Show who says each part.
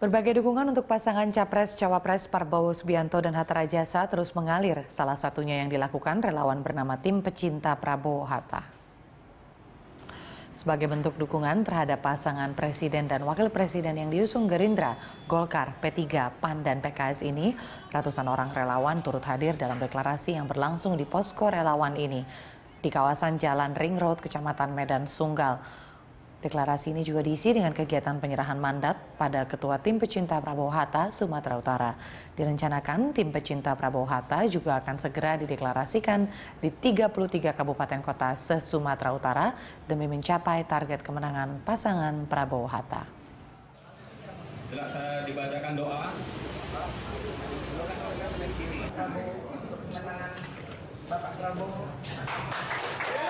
Speaker 1: Berbagai dukungan untuk pasangan Capres-Cawapres Prabowo Subianto dan Hatta Rajasa terus mengalir. Salah satunya yang dilakukan relawan bernama Tim Pecinta Prabowo Hatta. Sebagai bentuk dukungan terhadap pasangan Presiden dan Wakil Presiden yang diusung Gerindra, Golkar, P3, PAN, dan PKS ini, ratusan orang relawan turut hadir dalam deklarasi yang berlangsung di posko relawan ini di kawasan Jalan Ring Road, Kecamatan Medan Sunggal. Deklarasi ini juga diisi dengan kegiatan penyerahan mandat pada Ketua Tim Pecinta Prabowo Hatta Sumatera Utara. Direncanakan tim pecinta Prabowo Hatta juga akan segera dideklarasikan di 33 kabupaten kota se-Sumatera Utara demi mencapai target kemenangan pasangan Prabowo Hatta.
Speaker 2: dibacakan doa, Bapak Prabowo.